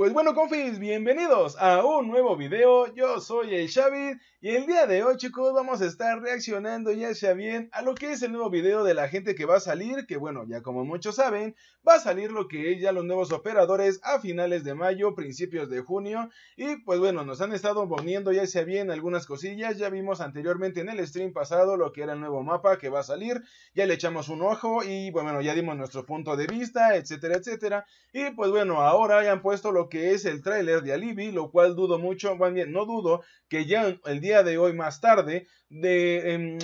Pues bueno confis, bienvenidos a un nuevo video, yo soy el Xavi y el día de hoy chicos vamos a estar reaccionando ya sea bien a lo que es el nuevo video de la gente que va a salir, que bueno ya como muchos saben va a salir lo que es ya los nuevos operadores a finales de mayo, principios de junio y pues bueno nos han estado poniendo ya sea bien algunas cosillas, ya vimos anteriormente en el stream pasado lo que era el nuevo mapa que va a salir, ya le echamos un ojo y pues bueno ya dimos nuestro punto de vista etcétera etcétera y pues bueno ahora han puesto lo que es el tráiler de Alibi, lo cual dudo mucho, bueno, bien, no dudo que ya el día de hoy más tarde de... Em,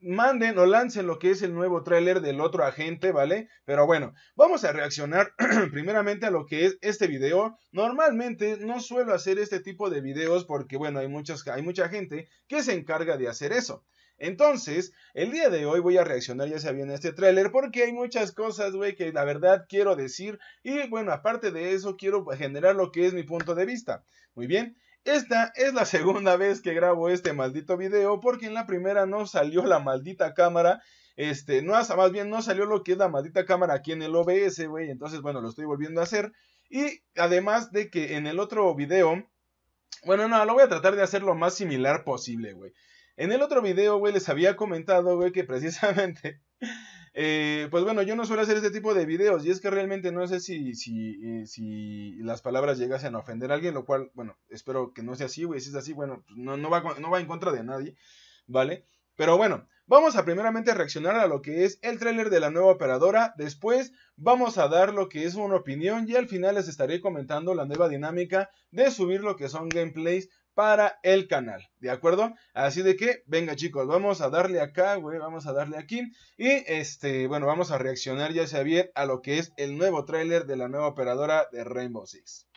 manden o lancen lo que es el nuevo tráiler del otro agente, ¿vale? Pero bueno, vamos a reaccionar primeramente a lo que es este video. Normalmente no suelo hacer este tipo de videos porque, bueno, hay, hay mucha gente que se encarga de hacer eso. Entonces, el día de hoy voy a reaccionar ya sea bien a este tráiler porque hay muchas cosas, güey, que la verdad quiero decir y bueno, aparte de eso quiero generar lo que es mi punto de vista. Muy bien. Esta es la segunda vez que grabo este maldito video porque en la primera no salió la maldita cámara este, no, más bien no salió lo que es la maldita cámara aquí en el OBS, güey, entonces, bueno, lo estoy volviendo a hacer. Y además de que en el otro video, bueno, no, lo voy a tratar de hacer lo más similar posible, güey. En el otro video, güey, les había comentado, güey, que precisamente... Eh, pues bueno, yo no suelo hacer este tipo de videos y es que realmente no sé si, eh, si las palabras llegasen a ofender a alguien, lo cual, bueno, espero que no sea así, güey, si es así, bueno, pues no, va, no va en contra de nadie, ¿vale? Pero bueno, vamos a primeramente reaccionar a lo que es el tráiler de la nueva operadora, después vamos a dar lo que es una opinión y al final les estaré comentando la nueva dinámica de subir lo que son gameplays para el canal, ¿de acuerdo? Así de que, venga chicos, vamos a darle acá, güey, vamos a darle aquí. Y, este, bueno, vamos a reaccionar ya sea bien a lo que es el nuevo tráiler de la nueva operadora de Rainbow Six.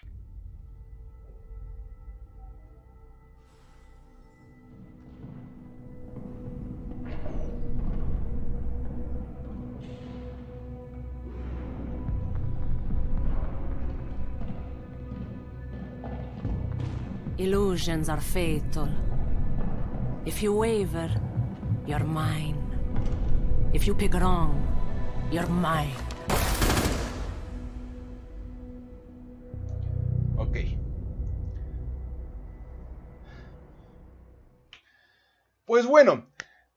Illusions are fatal. If you waver, you're mine. If you pick wrong, you're mine. Ok. Pues bueno,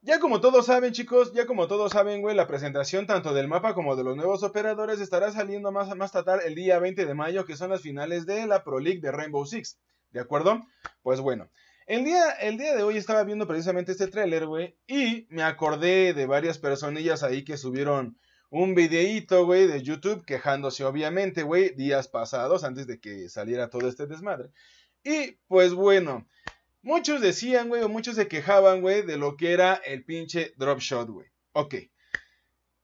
ya como todos saben, chicos, ya como todos saben, güey, la presentación tanto del mapa como de los nuevos operadores estará saliendo más, más tratar el día 20 de mayo, que son las finales de la Pro League de Rainbow Six. ¿De acuerdo? Pues bueno. El día, el día de hoy estaba viendo precisamente este tráiler, güey. Y me acordé de varias personillas ahí que subieron un videíto, güey, de YouTube quejándose, obviamente, güey, días pasados, antes de que saliera todo este desmadre. Y pues bueno, muchos decían, güey, o muchos se quejaban, güey, de lo que era el pinche drop shot, güey. Ok.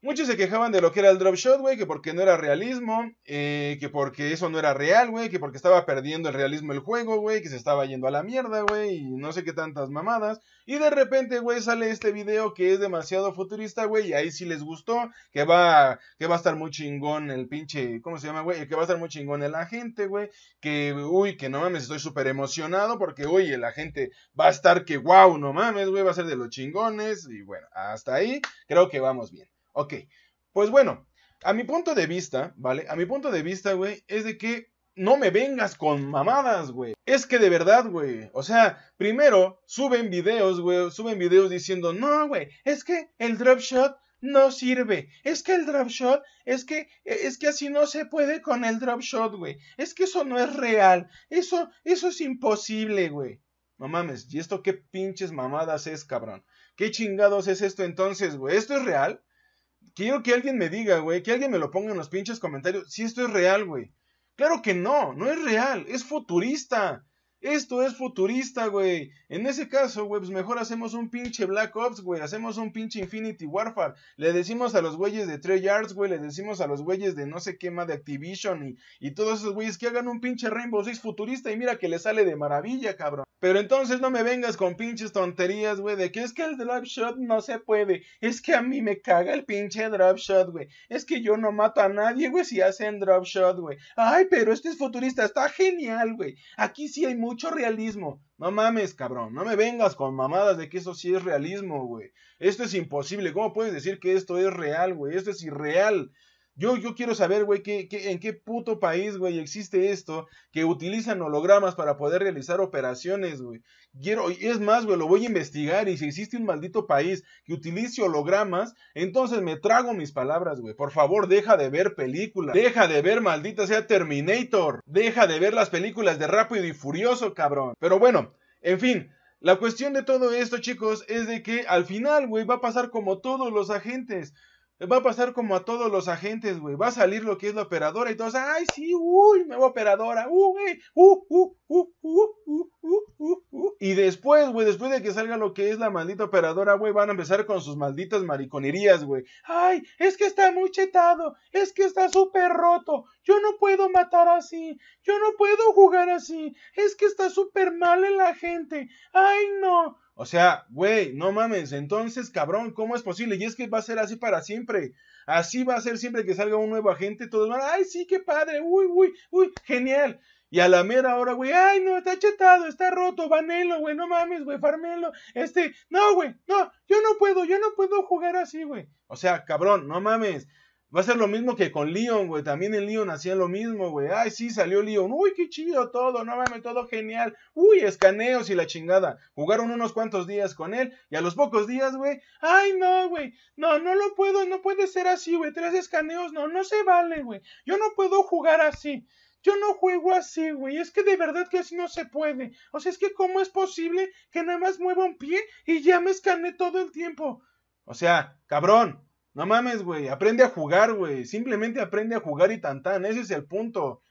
Muchos se quejaban de lo que era el drop shot, güey, que porque no era realismo, eh, que porque eso no era real, güey, que porque estaba perdiendo el realismo el juego, güey, que se estaba yendo a la mierda, güey, y no sé qué tantas mamadas. Y de repente, güey, sale este video que es demasiado futurista, güey, y ahí sí les gustó, que va, que va a estar muy chingón el pinche, ¿cómo se llama, güey? Que va a estar muy chingón el agente, güey, que, uy, que no mames, estoy súper emocionado porque, uy, el agente va a estar que, wow, no mames, güey, va a ser de los chingones, y bueno, hasta ahí creo que vamos bien. Ok, pues bueno, a mi punto de vista, ¿vale? A mi punto de vista, güey, es de que no me vengas con mamadas, güey. Es que de verdad, güey. O sea, primero suben videos, güey. Suben videos diciendo, no, güey. Es que el drop shot no sirve. Es que el drop shot, es que, es que así no se puede con el drop shot, güey. Es que eso no es real. Eso, eso es imposible, güey. No mames. ¿Y esto qué pinches mamadas es, cabrón? ¿Qué chingados es esto entonces, güey? ¿Esto es real? Quiero que alguien me diga, güey, que alguien me lo ponga en los pinches comentarios, si esto es real, güey. Claro que no, no es real, es futurista. Esto es futurista, güey. En ese caso, güey, pues mejor hacemos un pinche Black Ops, güey. Hacemos un pinche Infinity Warfare. Le decimos a los güeyes de Treyarch, güey. Le decimos a los güeyes de no sé qué más de Activision y, y todos esos güeyes que hagan un pinche Rainbow Six futurista y mira que le sale de maravilla, cabrón. Pero entonces no me vengas con pinches tonterías, güey, de que es que el drop shot no se puede. Es que a mí me caga el pinche drop shot, güey. Es que yo no mato a nadie, güey, si hacen drop shot, güey. Ay, pero este es futurista, está genial, güey. Aquí sí hay mucho realismo. No mames, cabrón, no me vengas con mamadas de que eso sí es realismo, güey. Esto es imposible. ¿Cómo puedes decir que esto es real, güey? Esto es irreal. Yo, quiero saber, güey, en qué puto país, güey, existe esto que utilizan hologramas para poder realizar operaciones, güey. Quiero, es más, güey, lo voy a investigar y si existe un maldito país que utilice hologramas, entonces me trago mis palabras, güey. Por favor, deja de ver películas. Deja de ver, maldita sea Terminator. Deja de ver las películas de Rápido y Furioso, cabrón. Pero bueno, en fin. La cuestión de todo esto, chicos, es de que al final, güey, va a pasar como todos los agentes va a pasar como a todos los agentes, güey. Va a salir lo que es la operadora y todos, ay, sí, uy, nueva operadora, uy, uh, uh, uh, uh, Y después, güey, después de que salga lo que es la maldita operadora, güey, van a empezar con sus malditas mariconerías, güey. Ay, es que está muy chetado, es que está súper roto, yo no puedo matar así, yo no puedo jugar así, es que está súper mal en la gente, ay, no. O sea, güey, no mames, entonces, cabrón, ¿cómo es posible? Y es que va a ser así para siempre. Así va a ser siempre que salga un nuevo agente, todos van, ay, sí, qué padre, uy, uy, uy, genial. Y a la mera hora, güey, ay, no, está chetado, está roto, vanelo, güey, no mames, güey, farmelo. Este, no, güey, no, yo no puedo, yo no puedo jugar así, güey. O sea, cabrón, no mames. Va a ser lo mismo que con Leon, güey. También en Leon hacía lo mismo, güey. Ay, sí, salió Leon. Uy, qué chido todo. No mames, todo genial. Uy, escaneos y la chingada. Jugaron unos cuantos días con él. Y a los pocos días, güey. Ay, no, güey. No, no lo puedo. No puede ser así, güey. Tres escaneos. No, no se vale, güey. Yo no puedo jugar así. Yo no juego así, güey. Es que de verdad que así no se puede. O sea, es que cómo es posible que nada más mueva un pie y ya me escane todo el tiempo. O sea, cabrón. No mames, güey. Aprende a jugar, güey. Simplemente aprende a jugar y tantan. Ese es el punto.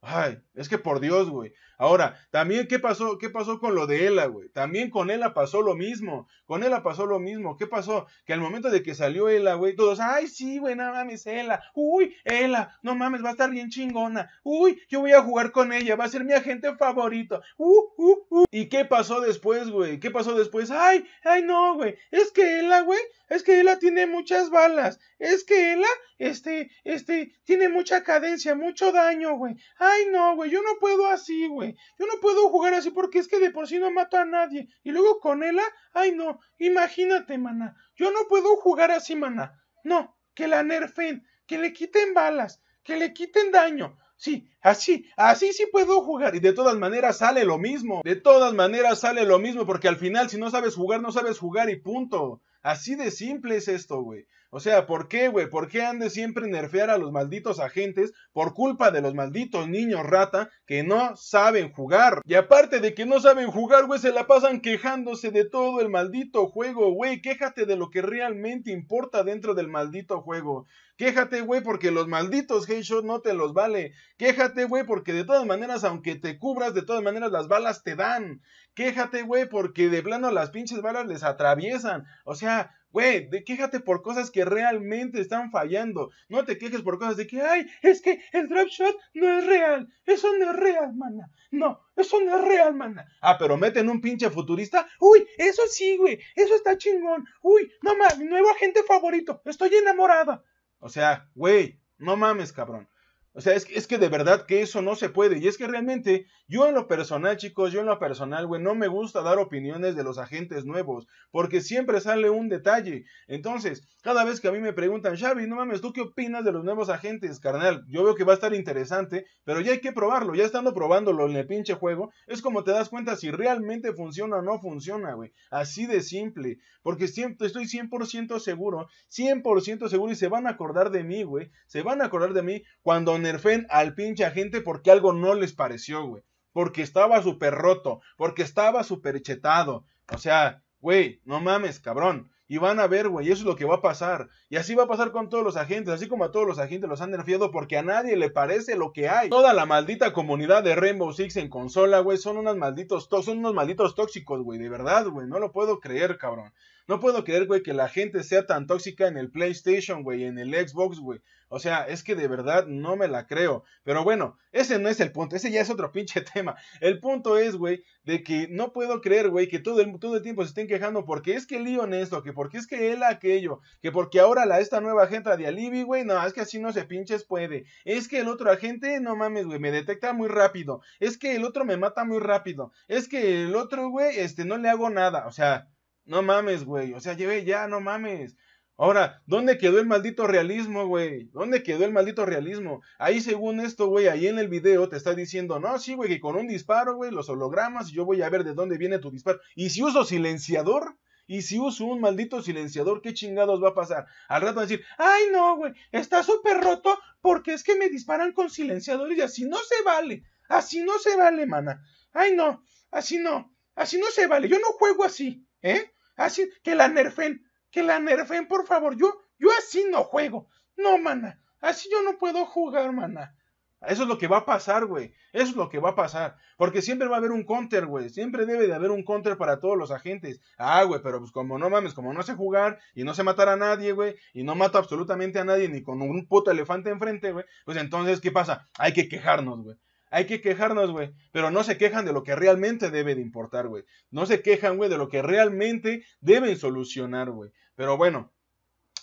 Ay, es que por Dios, güey. Ahora, también, ¿qué pasó, qué pasó con lo de Ela, güey? También con Ela pasó lo mismo. Con Ela pasó lo mismo. ¿Qué pasó? Que al momento de que salió Ela, güey, todos, ay, sí, güey, no mames, Ela. Uy, Ela, no mames, va a estar bien chingona. Uy, yo voy a jugar con ella, va a ser mi agente favorito. Uh, uh, uh. ¿Y qué pasó después, güey? ¿Qué pasó después? Ay, ay, no, güey. Es que Ela, güey, es que Ela tiene muchas balas. Es que Ela, este, este, tiene mucha cadencia, mucho daño, güey. Ay, no, güey yo no puedo así, güey. Yo no puedo jugar así porque es que de por sí no mato a nadie. Y luego con ella, ay no, imagínate, mana. Yo no puedo jugar así, mana. No, que la nerfen, que le quiten balas, que le quiten daño. Sí, así, así sí puedo jugar. Y de todas maneras sale lo mismo. De todas maneras sale lo mismo porque al final si no sabes jugar, no sabes jugar y punto. Así de simple es esto, güey. O sea, ¿por qué, güey? ¿Por qué han de siempre nerfear a los malditos agentes por culpa de los malditos niños rata que no saben jugar? Y aparte de que no saben jugar, güey, se la pasan quejándose de todo el maldito juego, güey. Quéjate de lo que realmente importa dentro del maldito juego. Quéjate, güey, porque los malditos headshots no te los vale. Quéjate, güey, porque de todas maneras, aunque te cubras, de todas maneras las balas te dan. Quéjate, güey, porque de plano las pinches balas les atraviesan. O sea, Güey, quéjate por cosas que realmente están fallando. No te quejes por cosas de que, ay, es que el drop shot no es real. Eso no es real, mana. No, eso no es real, mana. Ah, pero meten un pinche futurista. Uy, eso sí, güey. Eso está chingón. Uy, no mames, mi nuevo agente favorito. Estoy enamorada. O sea, güey, no mames, cabrón. O sea, es que, es que de verdad que eso no se puede. Y es que realmente, yo en lo personal, chicos, yo en lo personal, güey, no me gusta dar opiniones de los agentes nuevos, porque siempre sale un detalle. Entonces, cada vez que a mí me preguntan, Xavi, no mames, ¿tú qué opinas de los nuevos agentes, carnal? Yo veo que va a estar interesante, pero ya hay que probarlo, ya estando probándolo en el pinche juego, es como te das cuenta si realmente funciona o no funciona, güey. Así de simple, porque siempre, estoy 100% seguro, 100% seguro, y se van a acordar de mí, güey, se van a acordar de mí cuando nerfen al pinche agente porque algo no les pareció, güey. Porque estaba súper roto, porque estaba súper chetado. O sea, güey, no mames, cabrón. Y van a ver, güey, eso es lo que va a pasar. Y así va a pasar con todos los agentes, así como a todos los agentes los han nerfeado porque a nadie le parece lo que hay. Toda la maldita comunidad de Rainbow Six en consola, güey, son unos malditos son unos malditos tóxicos, güey, de verdad, güey, no lo puedo creer, cabrón. No puedo creer, güey, que la gente sea tan tóxica en el PlayStation, güey, en el Xbox, güey. O sea, es que de verdad no me la creo. Pero bueno, ese no es el punto, ese ya es otro pinche tema. El punto es, güey, de que no puedo creer, güey, que todo el, todo el tiempo se estén quejando porque es que en esto, que porque es que él aquello, que porque ahora la, esta nueva gente de Alibi, güey, no, es que así no se pinches puede. Es que el otro agente, no mames, güey, me detecta muy rápido. Es que el otro me mata muy rápido. Es que el otro, güey, este, no le hago nada. O sea, no mames, güey. O sea, llevé ya, no mames. Ahora, ¿dónde quedó el maldito realismo, güey? ¿Dónde quedó el maldito realismo? Ahí según esto, güey, ahí en el video te está diciendo, no, sí, güey, que con un disparo, güey, los hologramas, yo voy a ver de dónde viene tu disparo. Y si uso silenciador, y si uso un maldito silenciador, ¿qué chingados va a pasar? Al rato va a decir, ay, no, güey, está súper roto porque es que me disparan con silenciador y así no se vale. Así no se vale, mana. Ay, no, así no, así no se vale. Yo no juego así. ¿eh? Así, ah, que la nerfen, que la nerfen, por favor, yo, yo así no juego. No, mana, así yo no puedo jugar, mana. Eso es lo que va a pasar, güey. Eso es lo que va a pasar. Porque siempre va a haber un counter, güey. Siempre debe de haber un counter para todos los agentes. Ah, güey, pero pues como no mames, como no sé jugar y no sé matar a nadie, güey. Y no mato absolutamente a nadie ni con un puto elefante enfrente, güey. Pues entonces, ¿qué pasa? Hay que quejarnos, güey hay que quejarnos, güey. Pero no se quejan de lo que realmente debe de importar, güey. No se quejan, güey, de lo que realmente deben solucionar, güey. Pero bueno,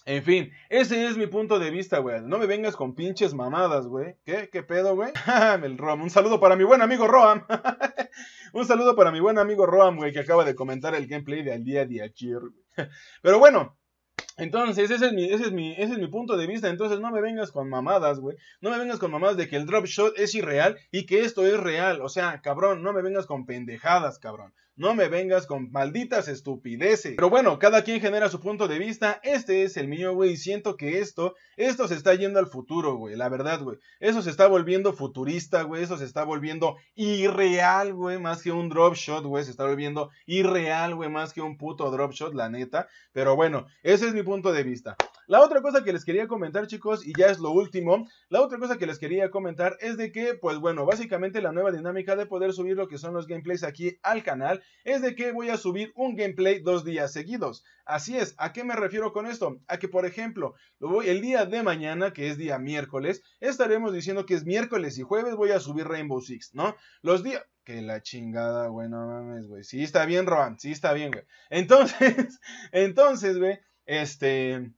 en fin, ese es mi punto de vista, güey. No me vengas con pinches mamadas, güey. ¿Qué? ¿Qué pedo, güey? el Roam. Un saludo para mi buen amigo Roam. Un saludo para mi buen amigo Roam, güey, que acaba de comentar el gameplay del día de ayer. Pero bueno, entonces, ese es, mi, ese, es mi, es mi punto de vista. Entonces, no me vengas con mamadas, güey. No me vengas con mamadas de que el drop shot es irreal y que esto es real. O sea, cabrón, no me vengas con pendejadas, cabrón. No me vengas con malditas estupideces. Pero bueno, cada quien genera su punto de vista. Este es el mío, güey. Y siento que esto, esto se está yendo al futuro, güey. La verdad, güey. Eso se está volviendo futurista, güey. Eso se está volviendo irreal, güey. Más que un drop shot, güey. Se está volviendo irreal, güey. Más que un puto drop shot, la neta. Pero bueno, ese es mi punto punto de vista. La otra cosa que les quería comentar, chicos, y ya es lo último, la otra cosa que les quería comentar es de que, pues bueno, básicamente la nueva dinámica de poder subir lo que son los gameplays aquí al canal es de que voy a subir un gameplay dos días seguidos. Así es, ¿a qué me refiero con esto? A que, por ejemplo, el día de mañana, que es día miércoles, estaremos diciendo que es miércoles y jueves voy a subir Rainbow Six, ¿no? Los días... Que la chingada, Bueno no mames, güey. Sí está bien, Roan, sí está bien, güey. Entonces, entonces, güey, este.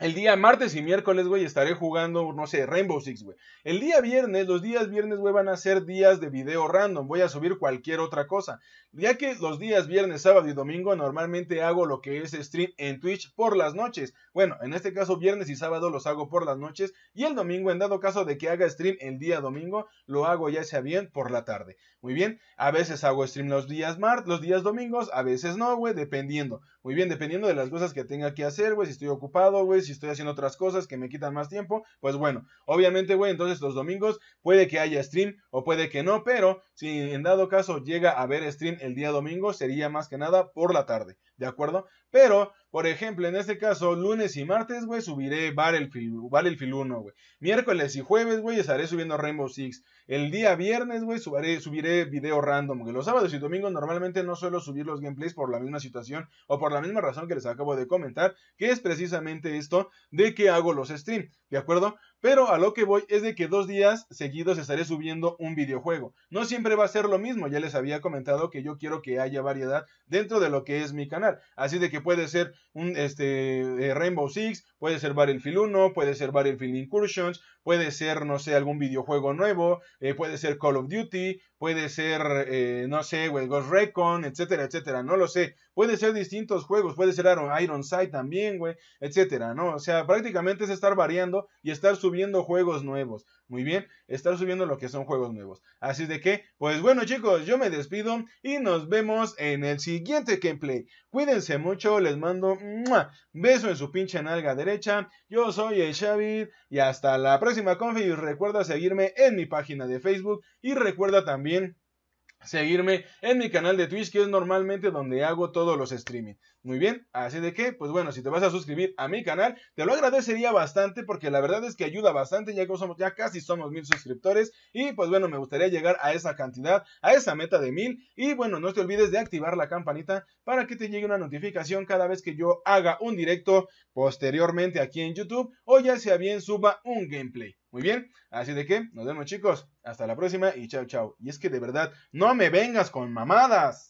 El día martes y miércoles, güey, estaré jugando, no sé, Rainbow Six, güey. El día viernes, los días viernes, güey, van a ser días de video random. Voy a subir cualquier otra cosa ya que los días viernes, sábado y domingo normalmente hago lo que es stream en Twitch por las noches. Bueno, en este caso viernes y sábado los hago por las noches y el domingo, en dado caso de que haga stream el día domingo, lo hago ya sea bien por la tarde. Muy bien, a veces hago stream los días martes, los días domingos, a veces no, güey, dependiendo. Muy bien, dependiendo de las cosas que tenga que hacer, güey, si estoy ocupado, güey, si estoy haciendo otras cosas que me quitan más tiempo, pues bueno, obviamente, güey, entonces los domingos puede que haya stream o puede que no, pero si en dado caso llega a ver stream el día domingo, sería más que nada por la tarde, ¿de acuerdo? Pero, por ejemplo, en este caso, lunes y martes, güey, subiré el Fil 1, güey. Miércoles y jueves, güey, estaré subiendo Rainbow Six. El día viernes, güey, subiré, subiré video random, Los sábados y domingos normalmente no suelo subir los gameplays por la misma situación o por la misma razón que les acabo de comentar, que es precisamente esto de que hago los streams, ¿de acuerdo? Pero a lo que voy es de que dos días seguidos estaré subiendo un videojuego. No siempre va a ser lo mismo, ya les había comentado que yo quiero que haya variedad dentro de lo que es mi canal. Así de que puede ser un este, eh, Rainbow Six, puede ser Battlefield 1, puede ser Battlefield Incursions, puede ser, no sé, algún videojuego nuevo, eh, puede ser Call of Duty, puede ser, eh, no sé, Ghost Recon, etcétera, etcétera, no lo sé. Puede ser distintos juegos, puede ser Iron, Side Sight también, güey, etcétera, ¿no? O sea, prácticamente es estar variando y estar subiendo juegos nuevos. Muy bien, estar subiendo lo que son juegos nuevos. Así de que, pues bueno chicos, yo me despido y nos vemos en el siguiente gameplay. Cuídense mucho, les mando un beso en su pinche nalga derecha. Yo soy el Xavi y hasta la próxima confi recuerda seguirme en mi página de Facebook y recuerda también seguirme en mi canal de Twitch que es normalmente donde hago todos los streaming. Muy bien, así de que, pues bueno, si te vas a suscribir a mi canal, te lo agradecería bastante porque la verdad es que ayuda bastante, ya que somos, ya casi somos mil suscriptores y pues bueno, me gustaría llegar a esa cantidad, a esa meta de mil y bueno, no te olvides de activar la campanita para que te llegue una notificación cada vez que yo haga un directo posteriormente aquí en YouTube o ya sea bien suba un gameplay. Muy bien, así de que nos vemos chicos, hasta la próxima y chao chao. Y es que de verdad, no me vengas con mamadas.